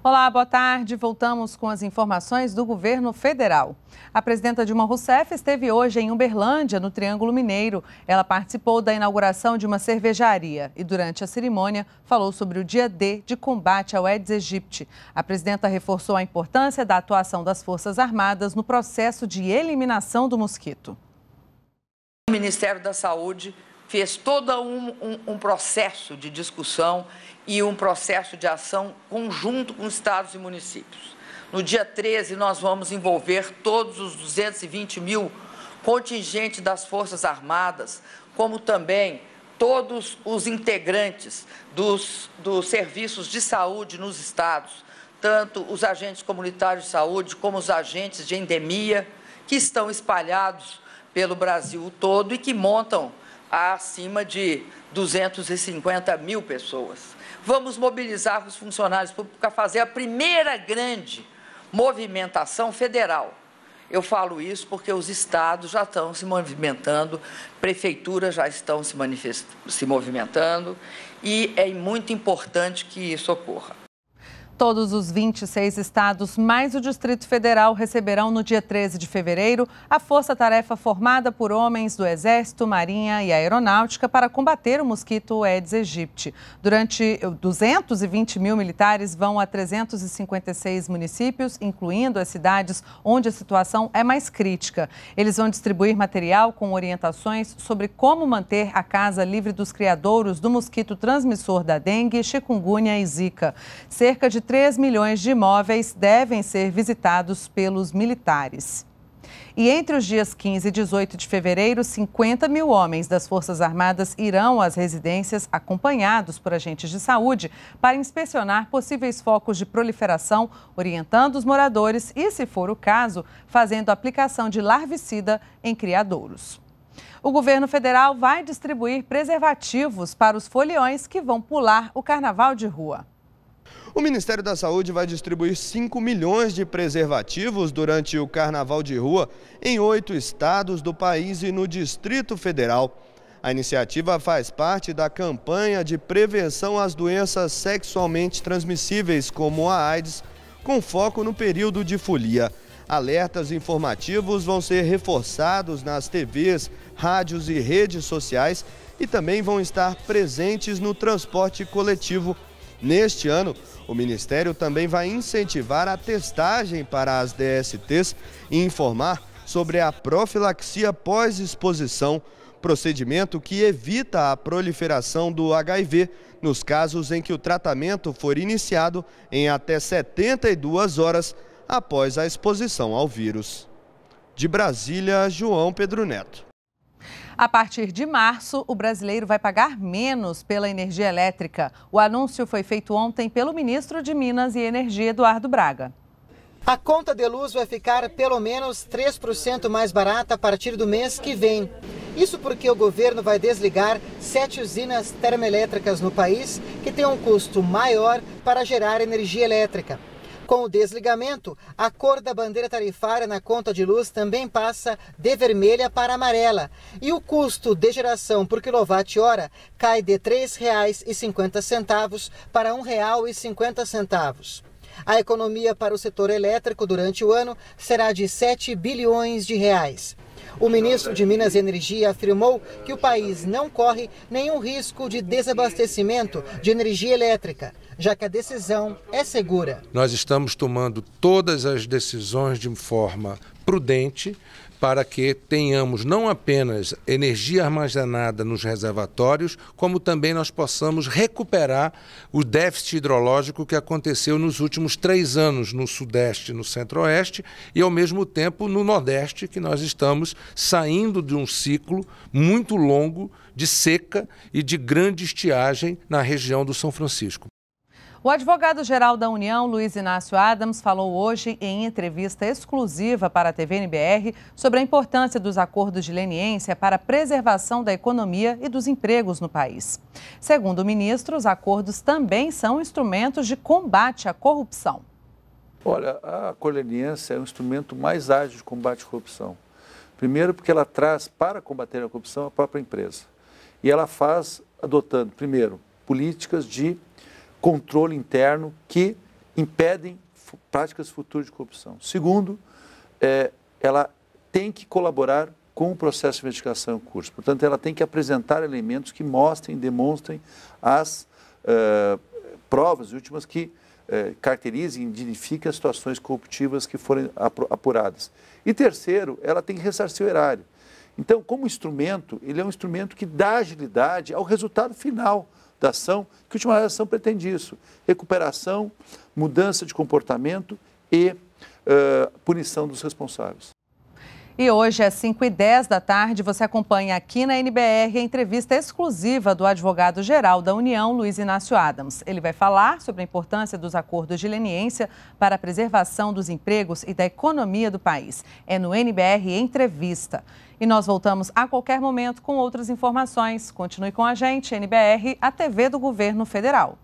Olá, boa tarde. Voltamos com as informações do governo federal. A presidenta Dilma Rousseff esteve hoje em Uberlândia, no Triângulo Mineiro. Ela participou da inauguração de uma cervejaria e, durante a cerimônia, falou sobre o dia D de combate ao Aedes aegypti. A presidenta reforçou a importância da atuação das Forças Armadas no processo de eliminação do mosquito. O Ministério da Saúde fez todo um, um, um, processo de discussão e um processo de ação conjunto com estados e municípios. No dia 13, nós vamos envolver todos os 220 mil contingente das Forças Armadas, como também todos os integrantes dos, dos serviços de saúde nos estados, tanto os agentes comunitários de saúde como os agentes de endemia, que estão espalhados pelo Brasil todo e que montam a acima de 250 mil pessoas. Vamos mobilizar os funcionários públicos para fazer a primeira grande movimentação federal. Eu falo isso porque os estados já estão se movimentando, prefeituras já estão se, se movimentando e é muito importante que isso ocorra. Todos os 26 estados, mais o Distrito Federal, receberão no dia 13 de fevereiro a força-tarefa formada por homens do Exército, Marinha e Aeronáutica para combater o mosquito Aedes aegypti. Durante 220 eh, mil militares vão a 356 municípios, incluindo as cidades onde a situação é mais crítica. Eles vão distribuir material com orientações sobre como manter a casa livre dos criadouros do mosquito transmissor da dengue, chikungunya e zika. Cerca de 3 milhões de imóveis devem ser visitados pelos militares. E entre os dias 15 e 18 de fevereiro, 50 mil homens das Forças Armadas irão às residências, acompanhados por agentes de saúde, para inspecionar possíveis focos de proliferação, orientando os moradores e, se for o caso, fazendo aplicação de larvicida em criadouros. O governo federal vai distribuir preservativos para os foliões que vão pular o carnaval de rua. O Ministério da Saúde vai distribuir 5 milhões de preservativos durante o Carnaval de Rua em oito estados do país e no Distrito Federal. A iniciativa faz parte da campanha de prevenção às doenças sexualmente transmissíveis, como a AIDS, com foco no período de folia. Alertas informativos vão ser reforçados nas TVs, rádios e redes sociais e também vão estar presentes no transporte coletivo Neste ano, o Ministério também vai incentivar a testagem para as DSTs e informar sobre a profilaxia pós-exposição, procedimento que evita a proliferação do HIV nos casos em que o tratamento for iniciado em até 72 horas após a exposição ao vírus. De Brasília, João Pedro Neto. A partir de março, o brasileiro vai pagar menos pela energia elétrica. O anúncio foi feito ontem pelo ministro de Minas e Energia, Eduardo Braga. A conta de luz vai ficar pelo menos 3% mais barata a partir do mês que vem. Isso porque o governo vai desligar sete usinas termoelétricas no país que têm um custo maior para gerar energia elétrica. Com o desligamento, a cor da bandeira tarifária na conta de luz também passa de vermelha para amarela e o custo de geração por quilowatt-hora cai de R$ 3,50 para R$ 1,50. A economia para o setor elétrico durante o ano será de 7 bilhões de reais. O ministro de Minas e Energia afirmou que o país não corre nenhum risco de desabastecimento de energia elétrica, já que a decisão é segura. Nós estamos tomando todas as decisões de forma prudente, para que tenhamos não apenas energia armazenada nos reservatórios, como também nós possamos recuperar o déficit hidrológico que aconteceu nos últimos três anos no Sudeste, no Centro-Oeste e, ao mesmo tempo, no Nordeste, que nós estamos saindo de um ciclo muito longo de seca e de grande estiagem na região do São Francisco. O advogado-geral da União, Luiz Inácio Adams, falou hoje em entrevista exclusiva para a TV NBR sobre a importância dos acordos de leniência para a preservação da economia e dos empregos no país. Segundo o ministro, os acordos também são instrumentos de combate à corrupção. Olha, a coleniência é um instrumento mais ágil de combate à corrupção. Primeiro, porque ela traz para combater a corrupção a própria empresa. E ela faz adotando, primeiro, políticas de controle interno que impedem práticas futuras de corrupção. Segundo, é, ela tem que colaborar com o processo de investigação em curso. Portanto, ela tem que apresentar elementos que mostrem, demonstrem as uh, provas últimas que uh, caracterizem, identifiquem as situações corruptivas que forem apuradas. E terceiro, ela tem que ressarcir o erário. Então, como instrumento, ele é um instrumento que dá agilidade ao resultado final da ação, que a última ação pretende isso: recuperação, mudança de comportamento e uh, punição dos responsáveis. E hoje, às é 5h10 da tarde, você acompanha aqui na NBR a entrevista exclusiva do advogado-geral da União, Luiz Inácio Adams. Ele vai falar sobre a importância dos acordos de leniência para a preservação dos empregos e da economia do país. É no NBR Entrevista. E nós voltamos a qualquer momento com outras informações. Continue com a gente, NBR, a TV do Governo Federal.